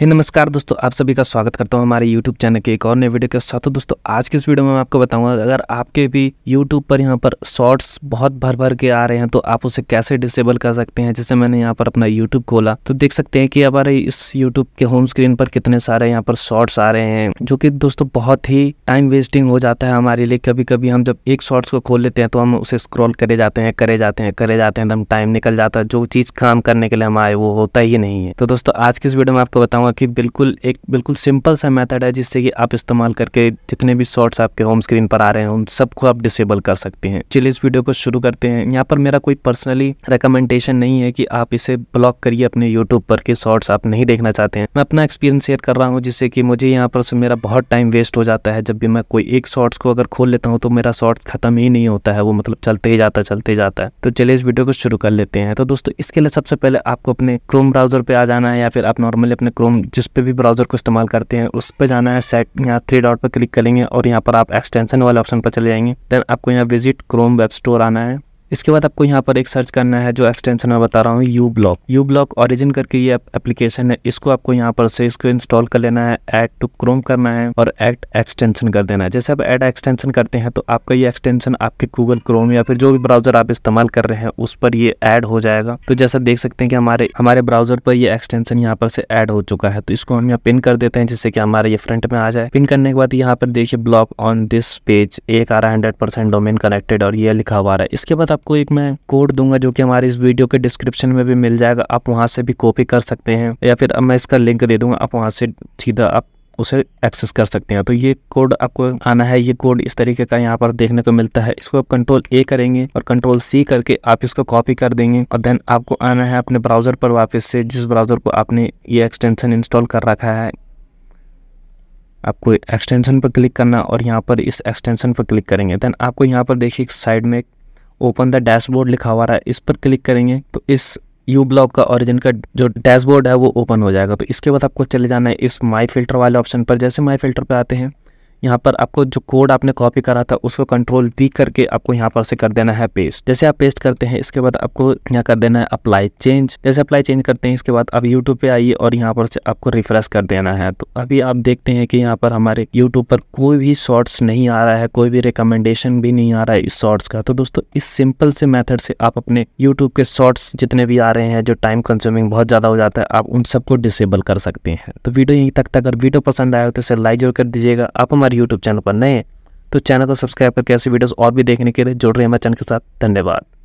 हे नमस्कार दोस्तों आप सभी का स्वागत करता हूं हमारे YouTube चैनल के एक और नए वीडियो के साथ तो दोस्तों आज के इस वीडियो में मैं आपको बताऊंगा अगर आपके भी YouTube पर यहां पर शॉर्ट्स बहुत भर भर के आ रहे हैं तो आप उसे कैसे डिसेबल कर सकते हैं जैसे मैंने यहां पर अपना YouTube खोला तो देख सकते हैं कि हमारे इस यूट्यूब के होम स्क्रीन पर कितने सारे यहाँ पर शॉर्ट्स आ रहे हैं जो की दोस्तों बहुत ही टाइम वेस्टिंग हो जाता है हमारे लिए कभी कभी हम जब एक शॉर्ट्स को खोल लेते हैं तो हम उसे स्क्रोल करे जाते हैं करे जाते हैं करे जाते हैं एकदम टाइम निकल जाता है जो चीज़ काम करने के लिए हम आए वो होता ही नहीं है तो दोस्तों आज के इस वीडियो में आपको बताऊंगा कि बिल्कुल एक बिल्कुल सिंपल सा मेथड है जिससे कि आप इस्तेमाल करके जितने भी शॉर्ट्स आपके होम स्क्रीन पर आ रहे हैं उन सबको आप डिसेबल कर सकते हैं चलिए इस वीडियो को शुरू करते हैं यहाँ पर मेरा कोई पर्सनली रिकमेंडेशन नहीं है कि आप इसे ब्लॉक करिए अपने यूट्यूब पर कि शॉर्ट्स आप नहीं देखना चाहते हैं मैं अपना एक्सपीरियंस शेयर कर रहा हूँ जिससे कि मुझे यहाँ पर मेरा बहुत टाइम वेस्ट हो जाता है जब भी मैं कोई एक शॉर्ट्स को अगर खोल लेता हूँ तो मेरा शॉर्ट्स खत्म ही नहीं होता है वो मतलब चलते ही जाता चलते जाता है तो चलिए इस वीडियो को शुरू कर लेते हैं तो दोस्तों इसके लिए सबसे पहले आपको अपने क्रोम ब्राउजर पे आ जाना है या फिर आप नॉर्मली अपने क्रोम जिस पे भी ब्राउज़र को इस्तेमाल करते हैं उस पर जाना है सेट यहाँ थ्री डॉट पर क्लिक करेंगे और यहाँ पर आप एक्सटेंशन वाले ऑप्शन पर चले जाएंगे दैन आपको यहाँ विजिट क्रोम वेब स्टोर आना है इसके बाद आपको यहाँ पर एक सर्च करना है जो एक्सटेंशन मैं बता रहा हूँ uBlock uBlock origin करके ये एप्लीकेशन है इसको आपको यहाँ पर से इसको इंस्टॉल कर लेना है एड टू क्रोम करना है और एड एक्सटेंशन कर देना है जैसे आप एड एक्सटेंशन करते हैं तो आपका ये एक्सटेंशन आपके गूगल क्रोम या फिर जो भी ब्राउजर आप इस्तेमाल कर रहे हैं उस पर ये एड हो जाएगा तो जैसा देख सकते हैं कि हमारे हमारे ब्राउजर पर ये एक्सटेंशन यहाँ पर से एड हो चुका है तो इसको हम यहाँ पिन कर देते हैं जिससे कि हमारे ये फ्रंट में आ जाए पिन करने के बाद यहाँ पर देखिए ब्लॉक ऑन दिस पेज एक आ रहा है हंड्रेड डोमेन कनेक्टेड और ये लिखा हुआ है इसके बाद आपको एक मैं कोड दूंगा जो कि हमारे इस वीडियो के डिस्क्रिप्शन में भी मिल जाएगा आप वहाँ से भी कॉपी कर सकते हैं या फिर मैं इसका लिंक दे दूंगा आप वहाँ से सीधा आप उसे एक्सेस कर सकते हैं तो ये कोड आपको आना है ये कोड इस तरीके का यहाँ पर देखने को मिलता है इसको आप कंट्रोल ए करेंगे और कंट्रोल सी करके आप इसको कॉपी कर देंगे और देन आपको आना है अपने ब्राउजर पर वापस से जिस ब्राउजर को आपने ये एक्सटेंशन इंस्टॉल कर रखा है आपको एक्सटेंशन पर क्लिक करना और यहाँ पर इस एक्सटेंशन पर क्लिक करेंगे देन आपको यहाँ पर देखिए साइड में ओपन द डैशबोर्ड लिखा हुआ रहा है इस पर क्लिक करेंगे तो इस यू ब्लॉक का ओरिजिन का जो डैशबोर्ड है वो ओपन हो जाएगा तो इसके बाद आपको चले जाना है इस माई फिल्टर वाले ऑप्शन पर जैसे माई फिल्टर पर आते हैं यहाँ पर आपको जो कोड आपने कॉपी करा था उसको कंट्रोल वी करके आपको यहाँ पर से कर देना है पेस्ट जैसे आप पेस्ट करते हैं इसके बाद आपको यहाँ कर देना है अप्लाई चेंज जैसे अप्लाई चेंज करते हैं इसके बाद आप यूट्यूब पे आइए और यहाँ पर से आपको रिफ्रेश कर देना है तो अभी आप देखते हैं कि यहाँ पर हमारे यूट्यूब पर कोई भी शॉर्ट्स नहीं आ रहा है कोई भी रिकमेंडेशन भी नहीं आ रहा है इस शॉर्ट्स का तो दोस्तों इस सिंपल से मेथड से आप अपने यूट्यूब के शॉर्ट्स जितने भी आ रहे हैं जो टाइम कंज्यूमिंग बहुत ज़्यादा हो जाता है आप उन सबको डिसेबल कर सकते हैं तो वीडियो यहीं तक तक अगर वीडियो पसंद आए तो इसे लाइक जरूर कर दीजिएगा आप हमारे हमारे यूट्यूब चैनल पर नए हैं तो चैनल को सब्सक्राइब करके ऐसी वीडियोस और भी देखने के लिए जुड़ रहे हैं हमारे चैनल के साथ धन्यवाद